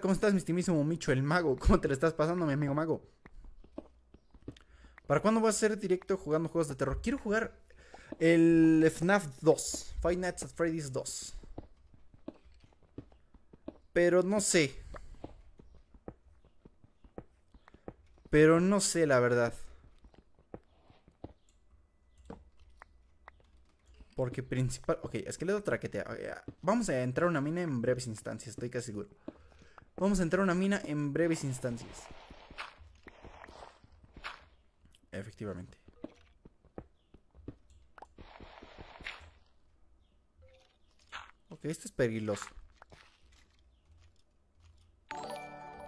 ¿Cómo estás, mi estimísimo Micho el Mago? ¿Cómo te lo estás pasando, mi amigo Mago? ¿Para cuándo vas a ser directo jugando juegos de terror? Quiero jugar el FNAF 2, Five Nights at Freddy's 2. Pero no sé. Pero no sé, la verdad. Porque principal... Ok, otra que te... vamos a entrar a una mina en breves instancias, estoy casi seguro. Vamos a entrar a una mina en breves instancias. Efectivamente. Ok, esto es peligroso.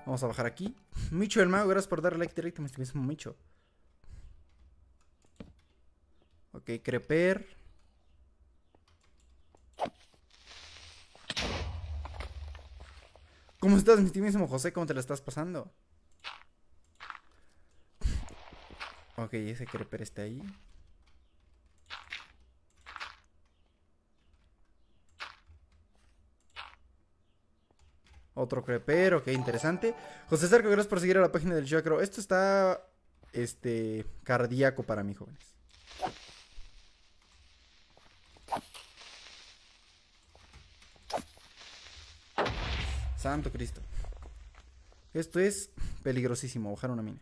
Vamos a bajar aquí. Micho el mago, gracias por darle like directo a mi mismo Micho. Ok, creper. ¿Cómo estás, mi mismo José? ¿Cómo te la estás pasando? Ok, ese Creper está ahí. Otro Creper, ok, interesante. José Cerco, gracias por seguir a la página del Chacro. Esto está, este, cardíaco para mí, jóvenes. Santo Cristo. Esto es peligrosísimo, bajar una mina.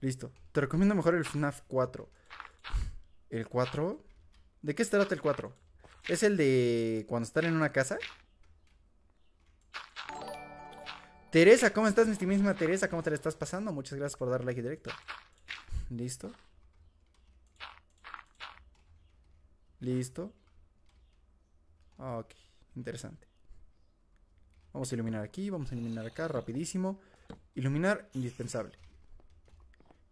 Listo. Te recomiendo mejor el FNAF 4. ¿El 4? ¿De qué se trata el 4? ¿Es el de cuando están en una casa? Teresa, ¿cómo estás, mi Teresa? ¿Cómo te la estás pasando? Muchas gracias por dar like directo. Listo. Listo. Ok, interesante. Vamos a iluminar aquí, vamos a iluminar acá, rapidísimo. Iluminar, indispensable.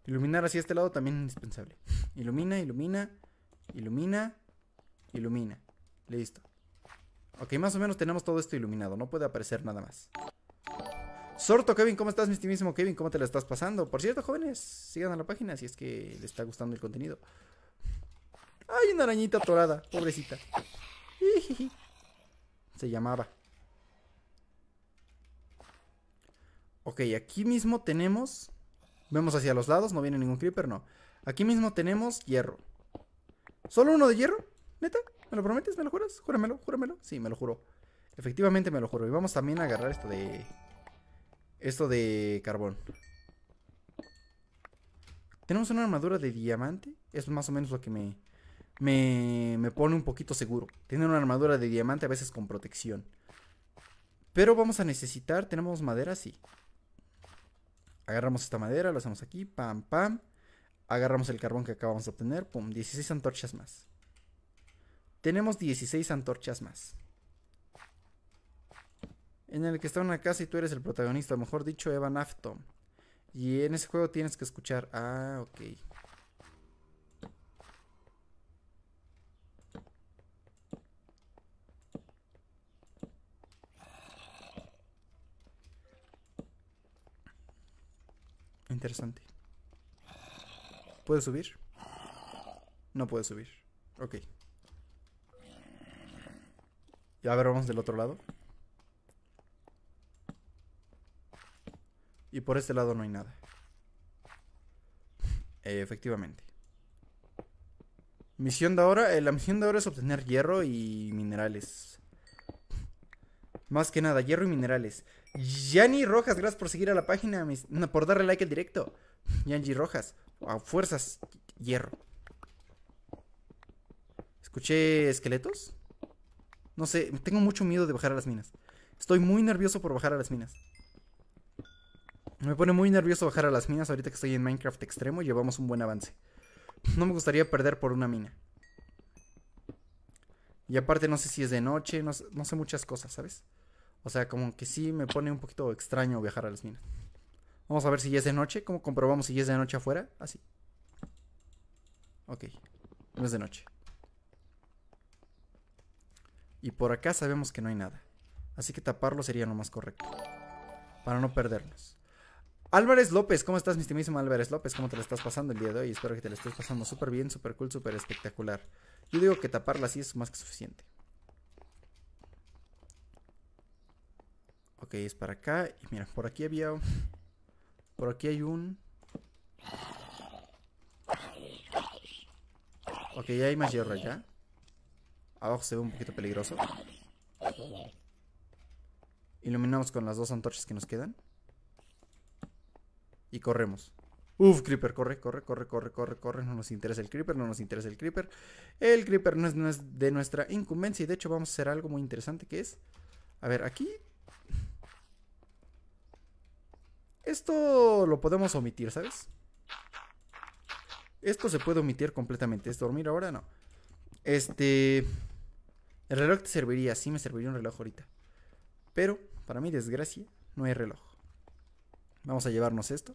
Iluminar hacia este lado también indispensable. Ilumina, ilumina, ilumina, ilumina. Listo. Ok, más o menos tenemos todo esto iluminado, no puede aparecer nada más. Sorto, Kevin, ¿cómo estás, mi estimísimo Kevin? ¿Cómo te la estás pasando? Por cierto, jóvenes, sigan a la página si es que les está gustando el contenido. Hay una arañita atorada, pobrecita. Se llamaba. Ok, aquí mismo tenemos... Vemos hacia los lados, no viene ningún creeper, no. Aquí mismo tenemos hierro. ¿Solo uno de hierro? ¿Neta? ¿Me lo prometes? ¿Me lo juras? Júramelo, júramelo. Sí, me lo juro. Efectivamente me lo juro. Y vamos también a agarrar esto de... Esto de carbón. Tenemos una armadura de diamante. Es más o menos lo que me... Me, me pone un poquito seguro. Tener una armadura de diamante a veces con protección. Pero vamos a necesitar... ¿Tenemos madera? Sí. Agarramos esta madera, lo hacemos aquí, pam, pam. Agarramos el carbón que acabamos de obtener, pum, 16 antorchas más. Tenemos 16 antorchas más. En el que está una casa y tú eres el protagonista, mejor dicho, Evan Afton. Y en ese juego tienes que escuchar. Ah, ok. Interesante. ¿Puedo subir? No puede subir. Ok. Y ahora vamos del otro lado. Y por este lado no hay nada. Eh, efectivamente. Misión de ahora. Eh, la misión de ahora es obtener hierro y minerales. Más que nada, hierro y minerales. Yanni Rojas, gracias por seguir a la página, por darle like al directo. Yanji Rojas, a fuerzas, hierro. ¿Escuché esqueletos? No sé, tengo mucho miedo de bajar a las minas. Estoy muy nervioso por bajar a las minas. Me pone muy nervioso bajar a las minas ahorita que estoy en Minecraft extremo llevamos un buen avance. No me gustaría perder por una mina. Y aparte no sé si es de noche, no sé muchas cosas, ¿sabes? O sea, como que sí me pone un poquito extraño viajar a las minas. Vamos a ver si ya es de noche. ¿Cómo comprobamos si ya es de noche afuera? Así. Ok. No es de noche. Y por acá sabemos que no hay nada. Así que taparlo sería lo más correcto. Para no perdernos. Álvarez López, ¿cómo estás, mi estimísimo Álvarez López? ¿Cómo te la estás pasando el día de hoy? Espero que te la estés pasando súper bien, súper cool, súper espectacular. Yo digo que taparla así es más que suficiente. Ok, es para acá. Y mira, por aquí había... Por aquí hay un... Ok, ya hay más hierro allá. Abajo se ve un poquito peligroso. Iluminamos con las dos antorchas que nos quedan. Y corremos. Uf, creeper, corre, corre, corre, corre, corre, corre. No nos interesa el creeper, no nos interesa el creeper. El creeper no es, no es de nuestra incumbencia y de hecho vamos a hacer algo muy interesante que es... A ver, aquí Esto lo podemos omitir, ¿sabes? Esto se puede omitir completamente. ¿Es dormir ahora? No. Este. El reloj te serviría. Sí, me serviría un reloj ahorita. Pero, para mi desgracia, no hay reloj. Vamos a llevarnos esto.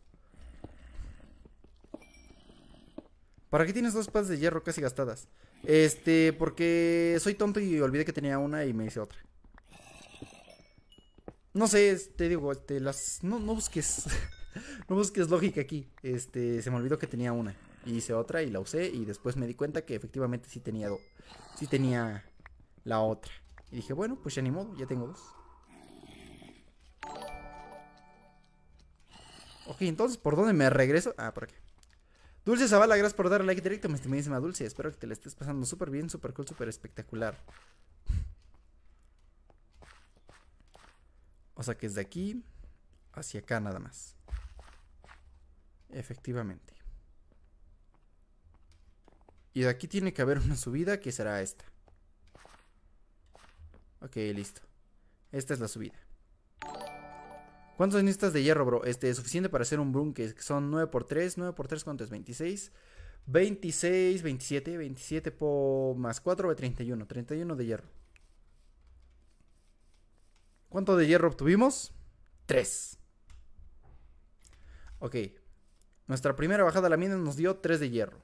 ¿Para qué tienes dos pads de hierro casi gastadas? Este, porque soy tonto y olvidé que tenía una y me hice otra. No sé, te digo, este, las, no, busques. no busques lógica aquí. Este, se me olvidó que tenía una. Y hice otra y la usé. Y después me di cuenta que efectivamente sí tenía dos. Sí tenía la otra. Y dije, bueno, pues ya ni modo, ya tengo dos. Ok, entonces, ¿por dónde me regreso? Ah, por aquí. Dulce Zavala, gracias por darle like directo, mi estimadísima Dulce. Espero que te la estés pasando súper bien, súper cool, súper espectacular. O sea que es de aquí hacia acá nada más. Efectivamente. Y de aquí tiene que haber una subida que será esta. Ok, listo. Esta es la subida. ¿Cuántos necesitas de hierro, bro? Este, suficiente para hacer un que Son 9 por 3. 9 por 3, ¿cuánto es? 26. 26, 27, 27 por más 4, 31. 31 de hierro. ¿Cuánto de hierro obtuvimos? 3. Ok. Nuestra primera bajada a la mina nos dio tres de hierro.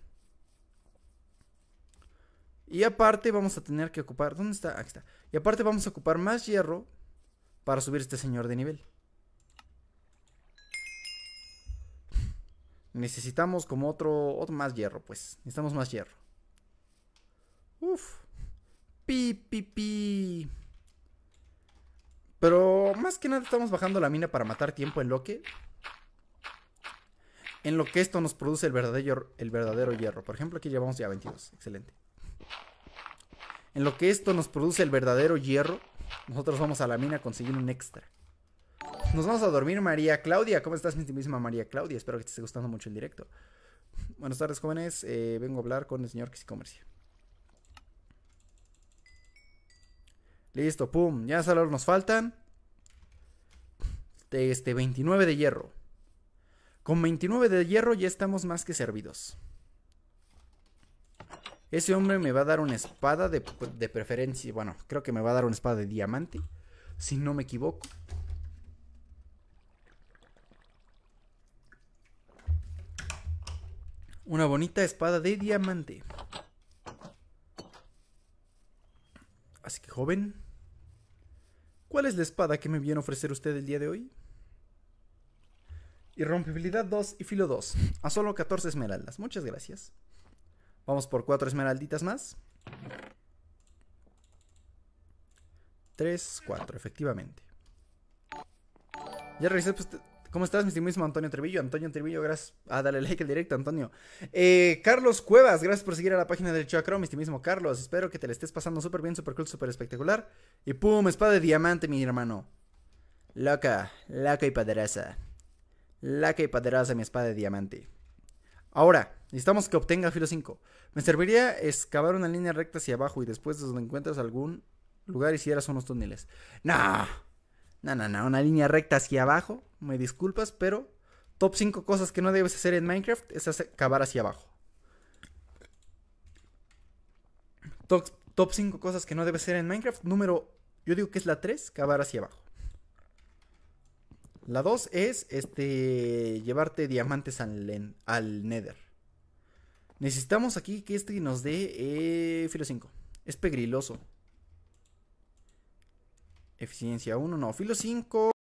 Y aparte vamos a tener que ocupar... ¿Dónde está? Aquí está. Y aparte vamos a ocupar más hierro para subir este señor de nivel. Necesitamos como otro, otro más hierro, pues. Necesitamos más hierro. Uf. Pi, pi, pi. Pero más que nada estamos bajando la mina para matar tiempo en lo que... En lo que esto nos produce el verdadero, el verdadero hierro. Por ejemplo, aquí llevamos ya 22. Excelente. En lo que esto nos produce el verdadero hierro, nosotros vamos a la mina a conseguir un extra. Nos vamos a dormir, María Claudia. ¿Cómo estás, mi misma María Claudia? Espero que te esté gustando mucho el directo. Buenas tardes, jóvenes. Eh, vengo a hablar con el señor que Listo, pum. Ya solo nos faltan. Este, 29 de hierro. Con 29 de hierro ya estamos más que servidos. Ese hombre me va a dar una espada de preferencia. Bueno, creo que me va a dar una espada de diamante. Si no me equivoco. Una bonita espada de diamante. Así que joven, ¿Cuál es la espada que me viene a ofrecer usted el día de hoy? Irrompibilidad 2 y filo 2. A solo 14 esmeraldas. Muchas gracias. Vamos por 4 esmeralditas más. 3, 4, efectivamente. Ya revisé, pues, ¿Cómo estás, mi mismo Antonio Trevillo? Antonio Trevillo, gracias. Ah, dale like al directo, Antonio. Eh, Carlos Cuevas, gracias por seguir a la página del Chacro, mi mismo Carlos. Espero que te le estés pasando súper bien, súper cool, súper espectacular. Y pum, espada de diamante, mi hermano. Loca, laca y paderaza. Laca y paderaza, mi espada de diamante. Ahora, necesitamos que obtenga filo 5. Me serviría excavar una línea recta hacia abajo y después de donde encuentras algún lugar hicieras unos túneles. ¡Nah! No, no, no, una línea recta hacia abajo, me disculpas, pero top 5 cosas que no debes hacer en Minecraft es cavar hacia abajo. Top, top 5 cosas que no debes hacer en Minecraft, número, yo digo que es la 3, cavar hacia abajo. La 2 es este llevarte diamantes al, al Nether. Necesitamos aquí que este nos dé eh, filo 5. Es pegriloso. Eficiencia 1, no. Filo 5.